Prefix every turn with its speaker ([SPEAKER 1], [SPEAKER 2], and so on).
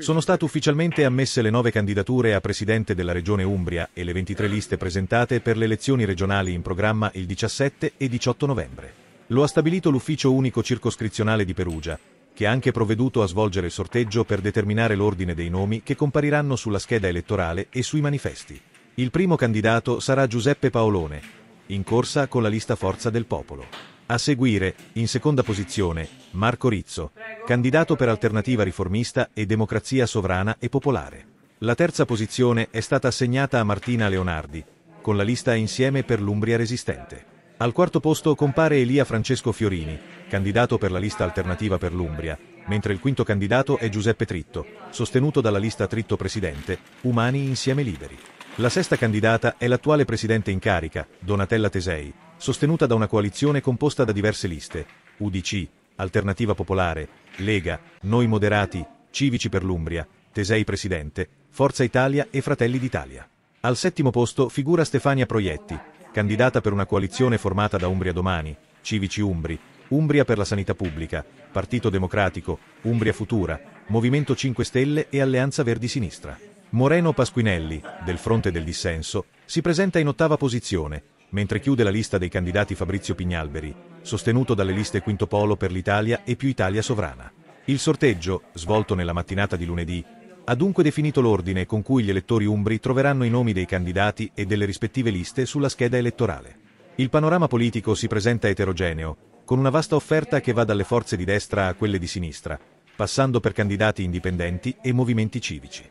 [SPEAKER 1] Sono state ufficialmente ammesse le nove candidature a presidente della Regione Umbria e le 23 liste presentate per le elezioni regionali in programma il 17 e 18 novembre. Lo ha stabilito l'Ufficio Unico Circoscrizionale di Perugia, che ha anche provveduto a svolgere il sorteggio per determinare l'ordine dei nomi che compariranno sulla scheda elettorale e sui manifesti. Il primo candidato sarà Giuseppe Paolone, in corsa con la lista Forza del Popolo. A seguire, in seconda posizione, Marco Rizzo, candidato per Alternativa Riformista e Democrazia Sovrana e Popolare. La terza posizione è stata assegnata a Martina Leonardi, con la lista Insieme per l'Umbria Resistente. Al quarto posto compare Elia Francesco Fiorini, candidato per la lista Alternativa per l'Umbria, mentre il quinto candidato è Giuseppe Tritto, sostenuto dalla lista Tritto Presidente, Umani Insieme Liberi. La sesta candidata è l'attuale presidente in carica, Donatella Tesei, sostenuta da una coalizione composta da diverse liste, UDC, Alternativa Popolare, Lega, Noi Moderati, Civici per l'Umbria, Tesei Presidente, Forza Italia e Fratelli d'Italia. Al settimo posto figura Stefania Proietti, candidata per una coalizione formata da Umbria Domani, Civici Umbri, Umbria per la Sanità Pubblica, Partito Democratico, Umbria Futura, Movimento 5 Stelle e Alleanza Verdi Sinistra. Moreno Pasquinelli, del Fronte del Dissenso, si presenta in ottava posizione, mentre chiude la lista dei candidati Fabrizio Pignalberi, sostenuto dalle liste Quinto Polo per l'Italia e più Italia Sovrana. Il sorteggio, svolto nella mattinata di lunedì, ha dunque definito l'ordine con cui gli elettori umbri troveranno i nomi dei candidati e delle rispettive liste sulla scheda elettorale. Il panorama politico si presenta eterogeneo, con una vasta offerta che va dalle forze di destra a quelle di sinistra, passando per candidati indipendenti e movimenti civici.